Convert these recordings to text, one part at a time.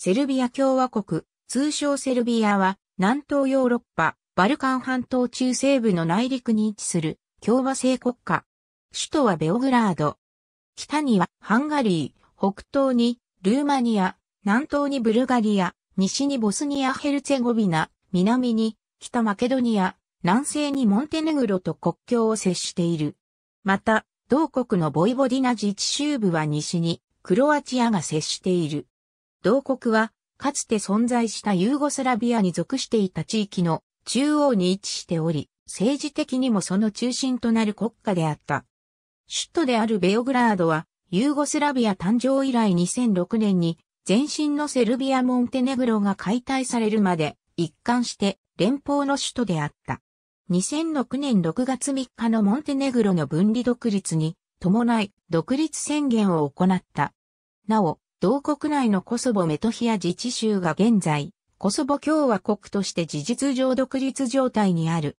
セルビア共和国、通称セルビアは、南東ヨーロッパ、バルカン半島中西部の内陸に位置する共和制国家。首都はベオグラード。北にはハンガリー、北東にルーマニア、南東にブルガリア、西にボスニア・ヘルツェゴビナ、南に北マケドニア、南西にモンテネグロと国境を接している。また、同国のボイボディナ自治州部は西にクロアチアが接している。同国は、かつて存在したユーゴスラビアに属していた地域の中央に位置しており、政治的にもその中心となる国家であった。首都であるベオグラードは、ユーゴスラビア誕生以来2006年に、前身のセルビア・モンテネグロが解体されるまで、一貫して連邦の首都であった。2006年6月3日のモンテネグロの分離独立に伴い独立宣言を行った。なお、同国内のコソボメトヒア自治州が現在、コソボ共和国として事実上独立状態にある。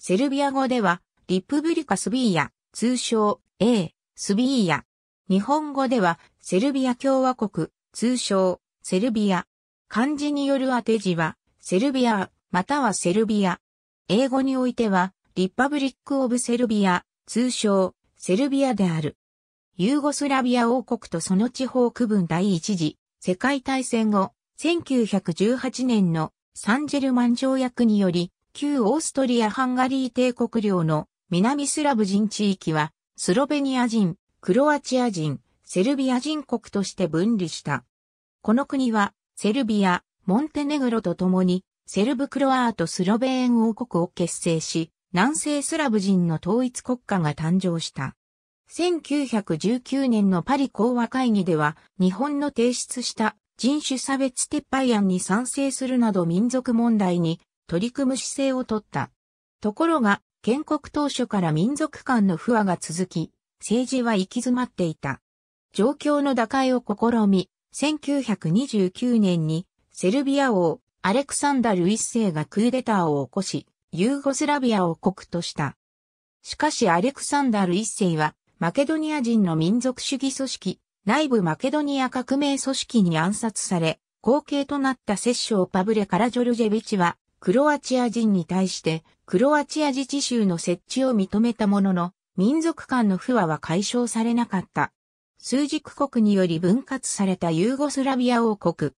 セルビア語では、リプブリカスビーヤ、通称 A、スビーヤ。日本語では、セルビア共和国、通称、セルビア。漢字による当て字は、セルビア、またはセルビア。英語においては、リッパブリック・オブ・セルビア、通称、セルビアである。ユーゴスラビア王国とその地方区分第一次世界大戦後、1918年のサンジェルマン条約により、旧オーストリア・ハンガリー帝国領の南スラブ人地域は、スロベニア人、クロアチア人、セルビア人国として分離した。この国は、セルビア、モンテネグロと共に、セルブクロアートスロベーン王国を結成し、南西スラブ人の統一国家が誕生した。1919年のパリ講和会議では、日本の提出した人種差別撤廃案に賛成するなど民族問題に取り組む姿勢をとった。ところが、建国当初から民族間の不和が続き、政治は行き詰まっていた。状況の打開を試み、1929年にセルビア王アレクサンダル一世がクーデターを起こし、ユーゴスラビアを国とした。しかしアレクサンダル一世はマケドニア人の民族主義組織、内部マケドニア革命組織に暗殺され、後継となった摂政パブレ・カラジョルジェビチは、クロアチア人に対して、クロアチア自治州の設置を認めたものの、民族間の不和は解消されなかった。数軸国により分割されたユーゴスラビア王国。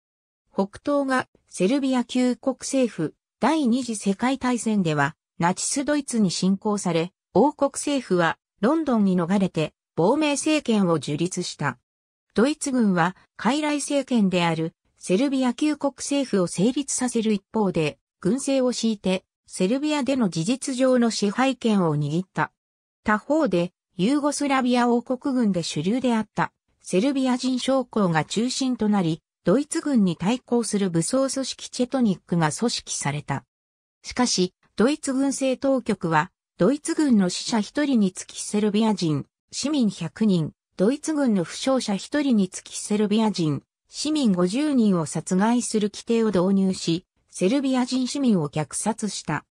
北東がセルビア旧国政府第二次世界大戦ではナチスドイツに侵攻され、王国政府はロンドンに逃れて亡命政権を樹立した。ドイツ軍は、傀儡政権であるセルビア旧国政府を成立させる一方で、軍政を敷いて、セルビアでの事実上の支配権を握った。他方で、ユーゴスラビア王国軍で主流であった、セルビア人将校が中心となり、ドイツ軍に対抗する武装組織チェトニックが組織された。しかし、ドイツ軍政当局は、ドイツ軍の死者1人につきセルビア人、市民100人、ドイツ軍の負傷者1人につきセルビア人、市民50人を殺害する規定を導入し、セルビア人市民を虐殺した。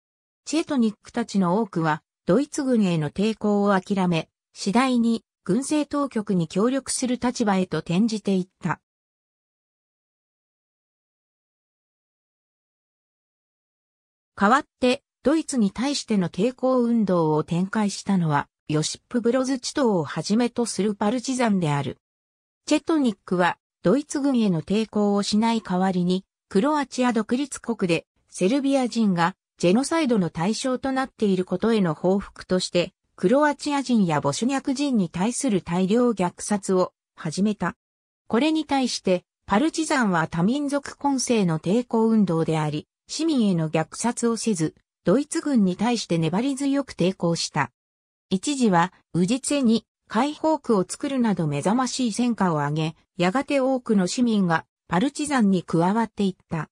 チェトニックたちの多くは、ドイツ軍への抵抗を諦め、次第に軍政当局に協力する立場へと転じていった。代わって、ドイツに対しての抵抗運動を展開したのは、ヨシップ・ブロズチ島をはじめとするパルチザンである。チェトニックは、ドイツ軍への抵抗をしない代わりに、クロアチア独立国で、セルビア人が、ジェノサイドの対象となっていることへの報復として、クロアチア人やボシュニャク人に対する大量虐殺を始めた。これに対して、パルチザンは多民族混成の抵抗運動であり、市民への虐殺をせず、ドイツ軍に対して粘り強く抵抗した。一時は、ウジツェに解放区を作るなど目覚ましい戦果を上げ、やがて多くの市民がパルチザンに加わっていった。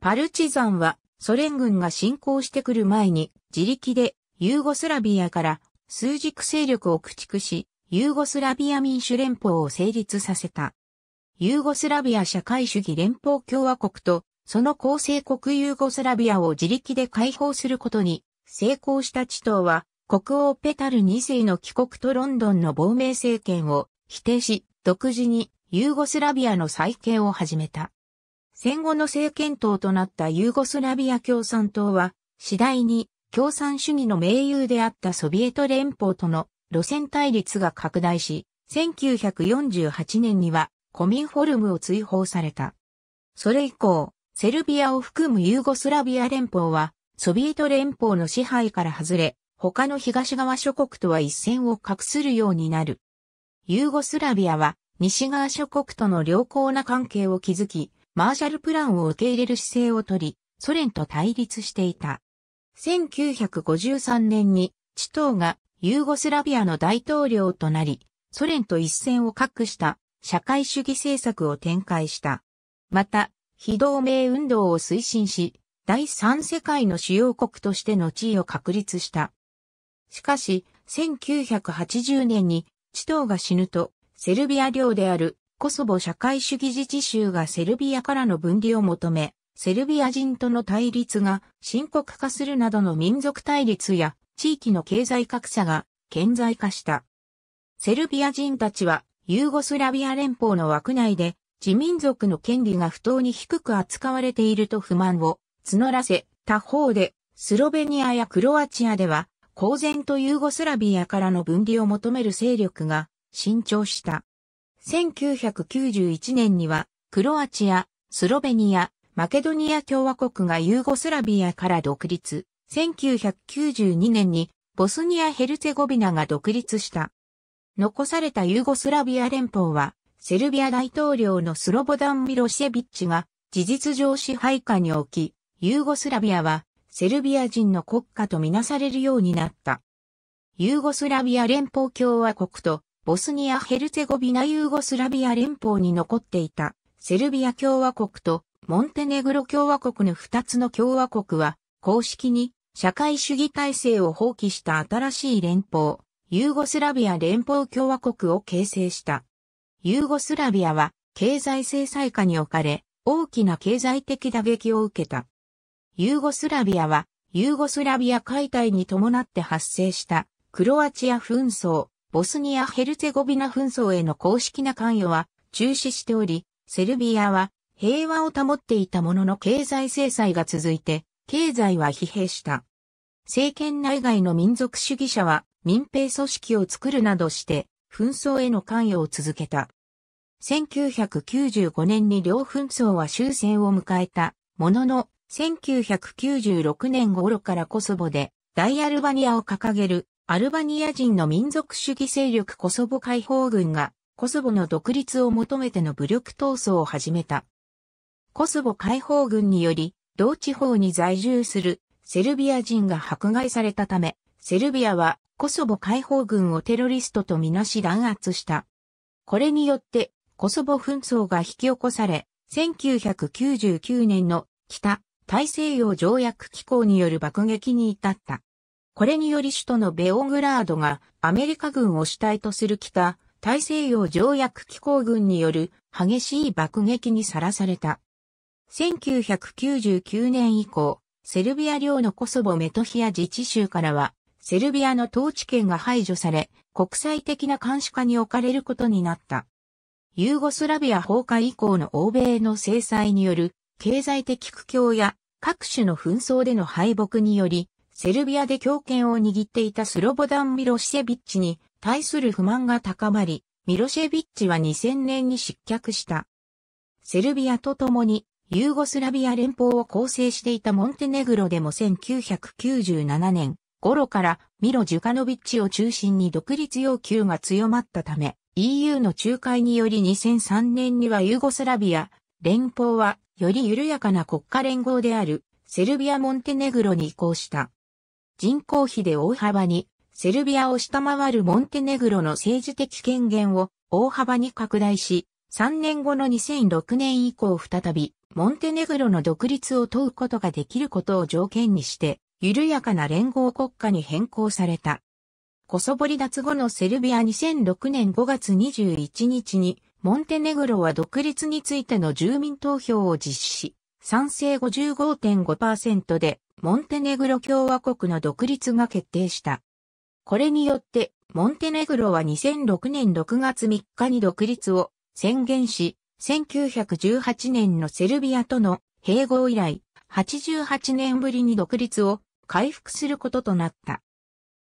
パルチザンはソ連軍が侵攻してくる前に自力でユーゴスラビアから数軸勢力を駆逐し、ユーゴスラビア民主連邦を成立させた。ユーゴスラビア社会主義連邦共和国とその構成国ユーゴスラビアを自力で解放することに成功したチトーは、国王ペタル2世の帰国とロンドンの亡命政権を否定し、独自にユーゴスラビアの再建を始めた。戦後の政権党となったユーゴスラビア共産党は、次第に共産主義の盟友であったソビエト連邦との路線対立が拡大し、1948年にはコミンフォルムを追放された。それ以降、セルビアを含むユーゴスラビア連邦は、ソビエト連邦の支配から外れ、他の東側諸国とは一線を画するようになる。ユーゴスラビアは、西側諸国との良好な関係を築き、マーシャルプランを受け入れる姿勢をとり、ソ連と対立していた。1953年に、チトーがユーゴスラビアの大統領となり、ソ連と一線を画した社会主義政策を展開した。また、非同盟運動を推進し、第三世界の主要国としての地位を確立した。しかし、1980年に、チトーが死ぬと、セルビア領であるコソボ社会主義自治州がセルビアからの分離を求め、セルビア人との対立が深刻化するなどの民族対立や地域の経済格差が顕在化した。セルビア人たちはユーゴスラビア連邦の枠内で自民族の権利が不当に低く扱われていると不満を募らせ他方で、スロベニアやクロアチアでは、公然とユーゴスラビアからの分離を求める勢力が伸長した。1991年には、クロアチア、スロベニア、マケドニア共和国がユーゴスラビアから独立。1992年にボスニア・ヘルツェゴビナが独立した。残されたユーゴスラビア連邦はセルビア大統領のスロボダン・ミロシェビッチが事実上支配下に置き、ユーゴスラビアはセルビア人の国家とみなされるようになった。ユーゴスラビア連邦共和国とボスニア・ヘルツェゴビナユーゴスラビア連邦に残っていたセルビア共和国とモンテネグロ共和国の2つの共和国は公式に社会主義体制を放棄した新しい連邦、ユーゴスラビア連邦共和国を形成した。ユーゴスラビアは経済制裁下に置かれ、大きな経済的打撃を受けた。ユーゴスラビアは、ユーゴスラビア解体に伴って発生したクロアチア紛争、ボスニア・ヘルツェゴビナ紛争への公式な関与は中止しており、セルビアは平和を保っていたものの経済制裁が続いて、経済は疲弊した。政権内外の民族主義者は民兵組織を作るなどして紛争への関与を続けた。1995年に両紛争は終戦を迎えたものの、1996年頃からコソボで大アルバニアを掲げるアルバニア人の民族主義勢力コソボ解放軍がコソボの独立を求めての武力闘争を始めた。コソボ解放軍により、同地方に在住するセルビア人が迫害されたため、セルビアはコソボ解放軍をテロリストとみなし弾圧した。これによって、コソボ紛争が引き起こされ、1999年の北大西洋条約機構による爆撃に至った。これにより首都のベオグラードがアメリカ軍を主体とする北大西洋条約機構軍による激しい爆撃にさらされた。1999年以降、セルビア領のコソボメトヒア自治州からはセルビアの統治権が排除され、国際的な監視下に置かれることになった。ユーゴスラビア崩壊以降の欧米の制裁による経済的苦境や各種の紛争での敗北により、セルビアで強権を握っていたスロボダン・ミロシェビッチに対する不満が高まり、ミロシェビッチは2000年に失脚した。セルビアと共にユーゴスラビア連邦を構成していたモンテネグロでも1997年、頃からミロ・ジュカノビッチを中心に独立要求が強まったため、EU の仲介により2003年にはユーゴスラビア、連邦はより緩やかな国家連合であるセルビア・モンテネグロに移行した。人口比で大幅にセルビアを下回るモンテネグロの政治的権限を大幅に拡大し、3年後の2006年以降再び、モンテネグロの独立を問うことができることを条件にして、緩やかな連合国家に変更された。コソボリ脱後のセルビア2006年5月21日に、モンテネグロは独立についての住民投票を実施し、賛成55.5%で、モンテネグロ共和国の独立が決定した。これによって、モンテネグロは2006年6月3日に独立を宣言し、1918年のセルビアとの併合以来、88年ぶりに独立を回復することとなった。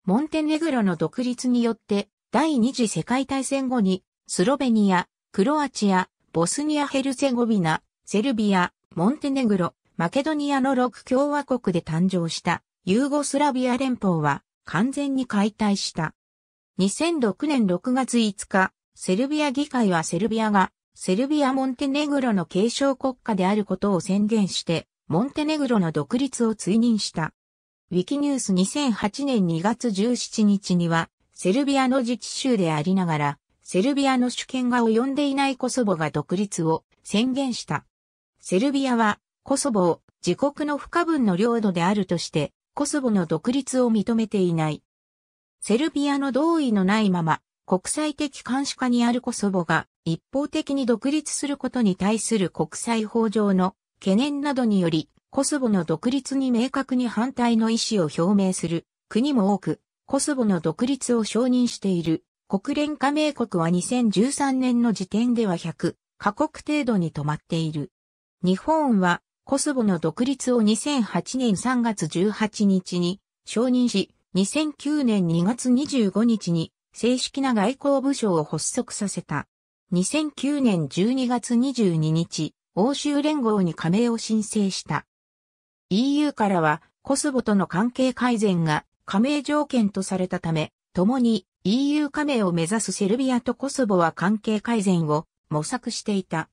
モンテネグロの独立によって第二次世界大戦後にスロベニア、クロアチア、ボスニア・ヘルセゴビナ、セルビア、モンテネグロ、マケドニアの6共和国で誕生したユーゴスラビア連邦は完全に解体した。2006年6月5日、セルビア議会はセルビアがセルビア・モンテネグロの継承国家であることを宣言して、モンテネグロの独立を追認した。ウィキニュース2008年2月17日には、セルビアの自治州でありながら、セルビアの主権が及んでいないコソボが独立を宣言した。セルビアは、コソボを自国の不可分の領土であるとして、コソボの独立を認めていない。セルビアの同意のないまま、国際的監視下にあるコソボが一方的に独立することに対する国際法上の懸念などによりコスボの独立に明確に反対の意思を表明する国も多く、コスボの独立を承認している国連加盟国は2013年の時点では100カ国程度に止まっている。日本はコスボの独立を2008年3月18日に承認し、2009年2月25日に正式な外交部署を発足させた。2009年12月22日、欧州連合に加盟を申請した。EU からはコスボとの関係改善が加盟条件とされたため、共に EU 加盟を目指すセルビアとコスボは関係改善を模索していた。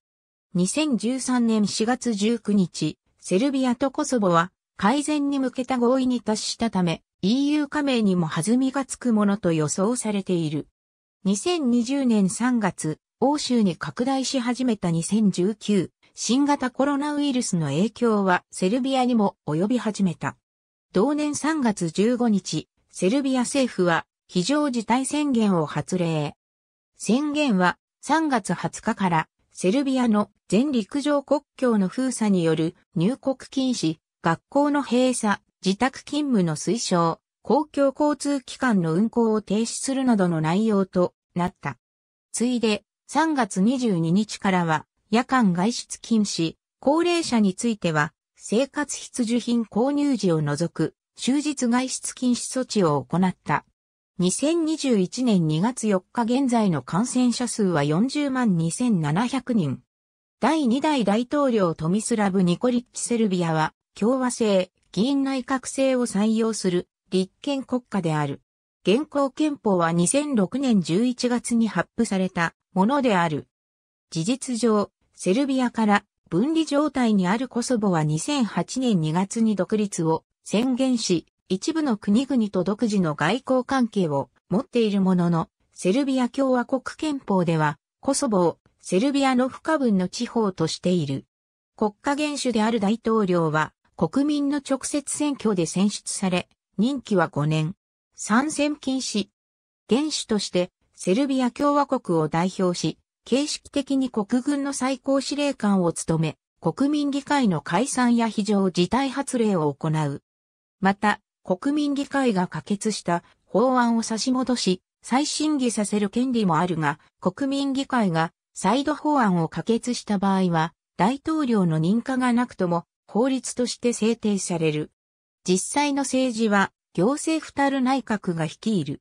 2013年4月19日、セルビアとコスボは改善に向けた合意に達したため、EU 加盟にも弾みがつくものと予想されている。2020年3月、欧州に拡大し始めた2019新型コロナウイルスの影響はセルビアにも及び始めた。同年3月15日、セルビア政府は非常事態宣言を発令。宣言は3月20日からセルビアの全陸上国境の封鎖による入国禁止、学校の閉鎖、自宅勤務の推奨、公共交通機関の運行を停止するなどの内容となった。ついで3月22日からは夜間外出禁止、高齢者については、生活必需品購入時を除く、終日外出禁止措置を行った。2021年2月4日現在の感染者数は40万2700人。第2代大統領トミスラブ・ニコリッチ・セルビアは、共和制、議員内閣制を採用する立憲国家である。現行憲法は2006年11月に発布されたものである。事実上、セルビアから分離状態にあるコソボは2008年2月に独立を宣言し、一部の国々と独自の外交関係を持っているものの、セルビア共和国憲法では、コソボをセルビアの不可分の地方としている。国家元首である大統領は、国民の直接選挙で選出され、任期は5年。参戦禁止。元首として、セルビア共和国を代表し、形式的に国軍の最高司令官を務め、国民議会の解散や非常事態発令を行う。また、国民議会が可決した法案を差し戻し、再審議させる権利もあるが、国民議会が再度法案を可決した場合は、大統領の認可がなくとも法律として制定される。実際の政治は行政二たる内閣が率いる。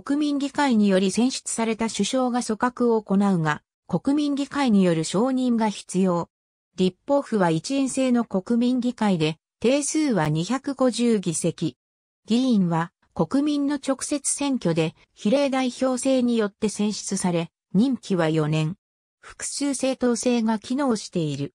国民議会により選出された首相が組閣を行うが、国民議会による承認が必要。立法府は一員制の国民議会で、定数は250議席。議員は国民の直接選挙で比例代表制によって選出され、任期は4年。複数政党制が機能している。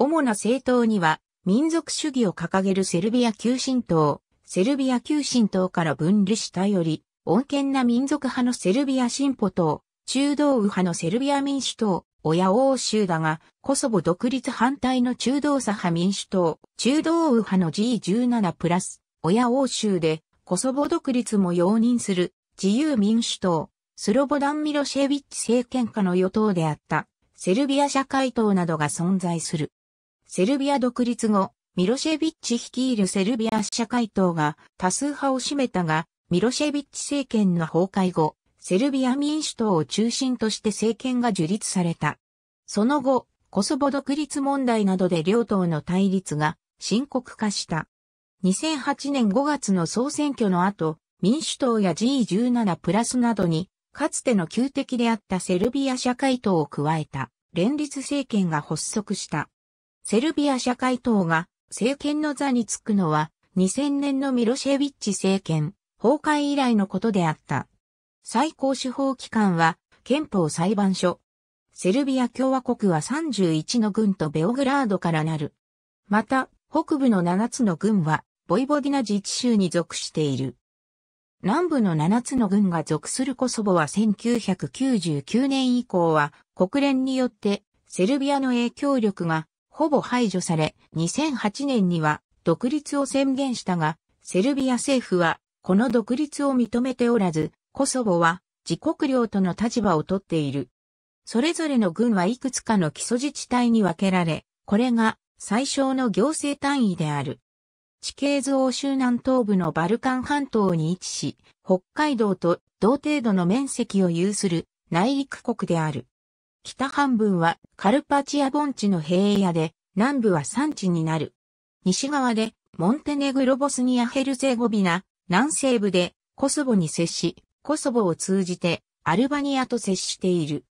主な政党には、民族主義を掲げるセルビア急進党、セルビア急進党から分離したより、穏健な民族派のセルビア進歩党、中道右派のセルビア民主党、親欧州だが、コソボ独立反対の中道左派民主党、中道右派の G17 プラス、親欧州で、コソボ独立も容認する、自由民主党、スロボダン・ミロシェビッチ政権下の与党であった、セルビア社会党などが存在する。セルビア独立後、ミロシェビッチ率いるセルビア社会党が多数派を占めたが、ミロシェビッチ政権の崩壊後、セルビア民主党を中心として政権が樹立された。その後、コソボ独立問題などで両党の対立が深刻化した。2008年5月の総選挙の後、民主党や G17 プラスなどに、かつての旧敵であったセルビア社会党を加えた連立政権が発足した。セルビア社会党が政権の座につくのは2000年のミロシェビッチ政権崩壊以来のことであった。最高司法機関は憲法裁判所。セルビア共和国は31の軍とベオグラードからなる。また、北部の7つの軍は、ボイボディナ自治州に属している。南部の7つの軍が属するコソボは1999年以降は、国連によって、セルビアの影響力が、ほぼ排除され、2008年には、独立を宣言したが、セルビア政府は、この独立を認めておらず、コソボは自国領との立場をとっている。それぞれの軍はいくつかの基礎自治体に分けられ、これが最小の行政単位である。地形図欧州南東部のバルカン半島に位置し、北海道と同程度の面積を有する内陸国である。北半分はカルパチア盆地の平野で、南部は山地になる。西側でモンテネグロボスニアヘルゼゴビナ、南西部でコソボに接し、コソボを通じてアルバニアと接している。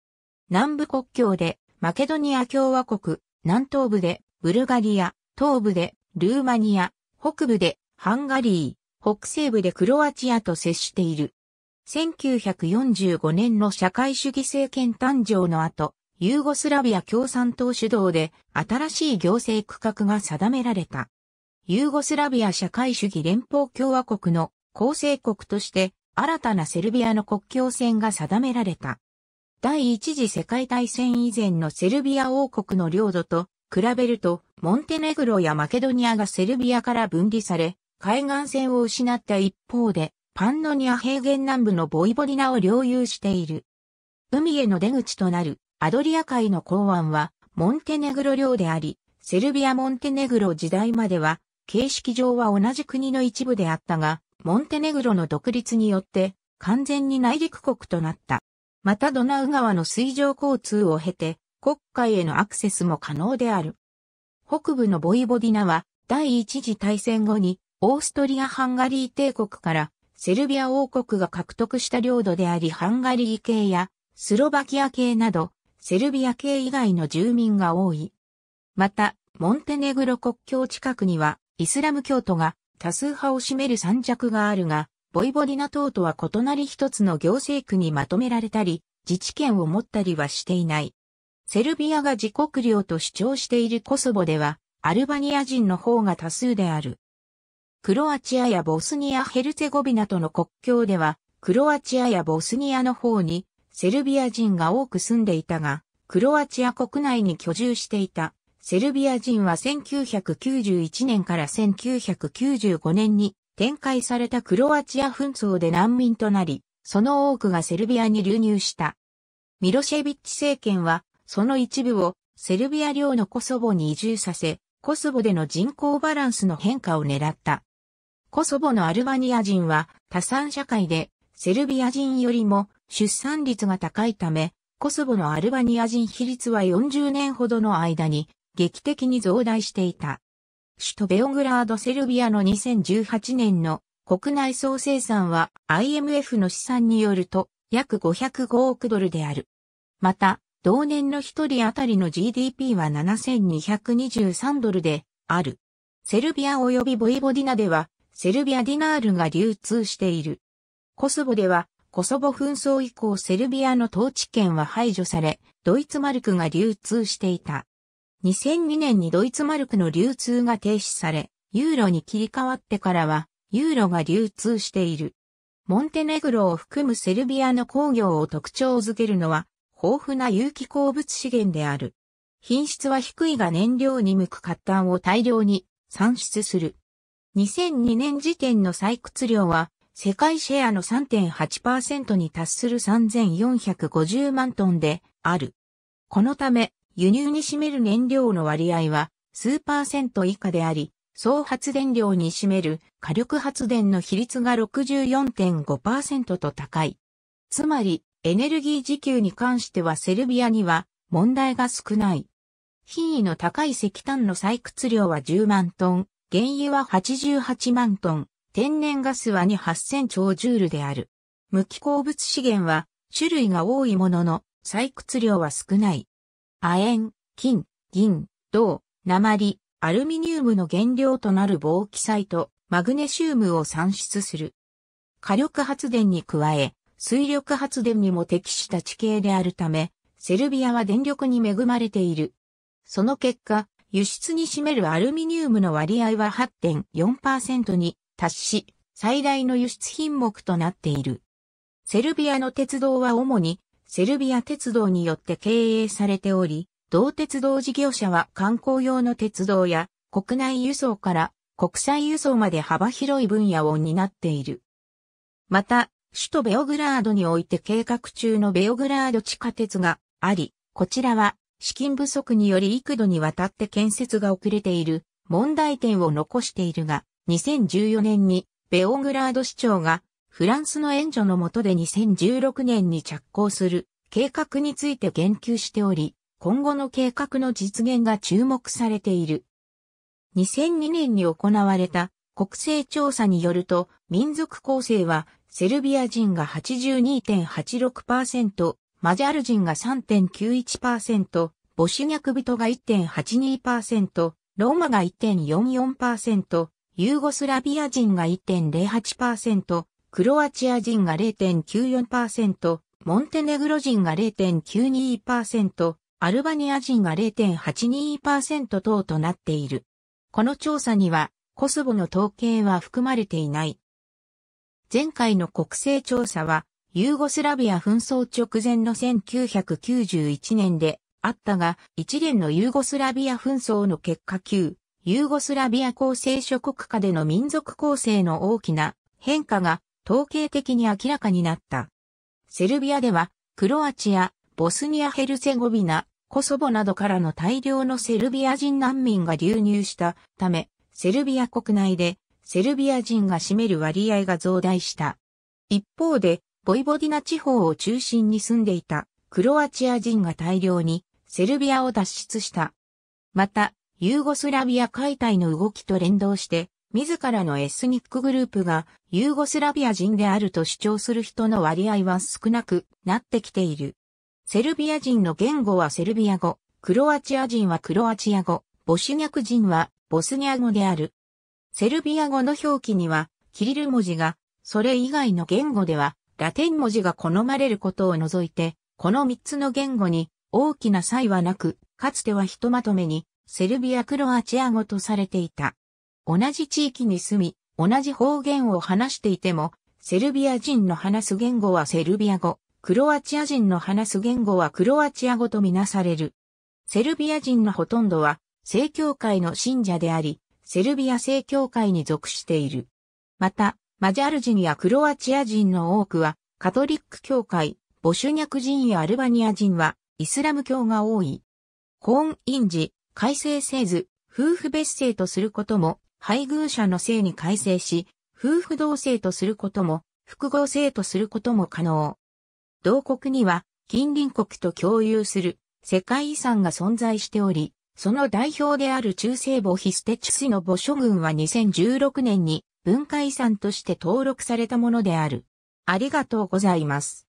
南部国境でマケドニア共和国、南東部でブルガリア、東部でルーマニア、北部でハンガリー、北西部でクロアチアと接している。1945年の社会主義政権誕生の後、ユーゴスラビア共産党主導で新しい行政区画が定められた。ユーゴスラビア社会主義連邦共和国の構成国として新たなセルビアの国境線が定められた。第一次世界大戦以前のセルビア王国の領土と比べると、モンテネグロやマケドニアがセルビアから分離され、海岸線を失った一方で、パンノニア平原南部のボイボリナを領有している。海への出口となるアドリア海の港湾はモンテネグロ領であり、セルビア・モンテネグロ時代までは形式上は同じ国の一部であったが、モンテネグロの独立によって完全に内陸国となった。またドナウ川の水上交通を経て、国会へのアクセスも可能である。北部のボイボディナは、第一次大戦後に、オーストリア・ハンガリー帝国から、セルビア王国が獲得した領土であり、ハンガリー系や、スロバキア系など、セルビア系以外の住民が多い。また、モンテネグロ国境近くには、イスラム教徒が多数派を占める三着があるが、ボイボディナ等とは異なり一つの行政区にまとめられたり、自治権を持ったりはしていない。セルビアが自国領と主張しているコソボでは、アルバニア人の方が多数である。クロアチアやボスニア・ヘルツェゴビナとの国境では、クロアチアやボスニアの方にセルビア人が多く住んでいたが、クロアチア国内に居住していた。セルビア人は1991年から1995年に展開されたクロアチア紛争で難民となり、その多くがセルビアに流入した。ミロシェビッチ政権は、その一部をセルビア領のコソボに移住させ、コソボでの人口バランスの変化を狙った。コソボのアルバニア人は多産社会でセルビア人よりも出産率が高いため、コソボのアルバニア人比率は40年ほどの間に劇的に増大していた。首都ベオグラードセルビアの2018年の国内総生産は IMF の試算によると約505億ドルである。また、同年の一人当たりの GDP は7223ドルである。セルビア及びボイボディナではセルビアディナールが流通している。コソボではコソボ紛争以降セルビアの統治権は排除され、ドイツマルクが流通していた。2002年にドイツマルクの流通が停止され、ユーロに切り替わってからは、ユーロが流通している。モンテネグロを含むセルビアの工業を特徴づけるのは、豊富な有機鉱物資源である。品質は低いが燃料に向く活炭を大量に産出する。2002年時点の採掘量は、世界シェアの3.8%に達する3450万トンである。このため、輸入に占める燃料の割合は数パーセント以下であり、総発電量に占める火力発電の比率が64.5%と高い。つまり、エネルギー自給に関してはセルビアには問題が少ない。品位の高い石炭の採掘量は10万トン、原油は88万トン、天然ガスは2 8000兆ジュールである。無機鉱物資源は種類が多いものの採掘量は少ない。亜鉛、金、銀、銅、鉛、アルミニウムの原料となる防気サイト、マグネシウムを産出する。火力発電に加え、水力発電にも適した地形であるため、セルビアは電力に恵まれている。その結果、輸出に占めるアルミニウムの割合は8.4%に達し、最大の輸出品目となっている。セルビアの鉄道は主にセルビア鉄道によって経営されており、同鉄道事業者は観光用の鉄道や国内輸送から国際輸送まで幅広い分野を担っている。また、首都ベオグラードにおいて計画中のベオグラード地下鉄があり、こちらは資金不足により幾度にわたって建設が遅れている問題点を残しているが、2014年にベオグラード市長がフランスの援助の下で2016年に着工する計画について言及しており、今後の計画の実現が注目されている。2002年に行われた国勢調査によると、民族構成はセルビア人が82.86%、マジャル人が3.91%、ボシュニャク人が1.82%、ローマが1.44%、ユーゴスラビア人が1.08%、クロアチア人が0.94%、モンテネグロ人が0.92%、アルバニア人が0.82%等となっている。この調査には、コスボの統計は含まれていない。前回の国勢調査は、ユーゴスラビア紛争直前の1991年であったが、一連のユーゴスラビア紛争の結果級、ユーゴスラビア構成諸国下での民族構成の大きな変化が統計的に明らかになった。セルビアでは、クロアチア、ボスニア・ヘルセゴビナ、コソボなどからの大量のセルビア人難民が流入したため、セルビア国内でセルビア人が占める割合が増大した。一方で、ボイボディナ地方を中心に住んでいたクロアチア人が大量にセルビアを脱出した。また、ユーゴスラビア解体の動きと連動して、自らのエスニックグループがユーゴスラビア人であると主張する人の割合は少なくなってきている。セルビア人の言語はセルビア語、クロアチア人はクロアチア語、ボスニャク人はボスニア語である。セルビア語の表記にはキリル文字が、それ以外の言語ではラテン文字が好まれることを除いて、この3つの言語に大きな差異はなく、かつてはひとまとめにセルビア・クロアチア語とされていた。同じ地域に住み、同じ方言を話していても、セルビア人の話す言語はセルビア語、クロアチア人の話す言語はクロアチア語とみなされる。セルビア人のほとんどは、正教会の信者であり、セルビア正教会に属している。また、マジャル人やクロアチア人の多くは、カトリック教会、ボシュニャク人やアルバニア人は、イスラム教が多い。婚姻時、改正せず、夫婦別姓とすることも、配偶者の性に改正し、夫婦同姓とすることも、複合性とすることも可能。同国には、近隣国と共有する世界遺産が存在しており、その代表である中西部ヒステチュスの母諸群は2016年に文化遺産として登録されたものである。ありがとうございます。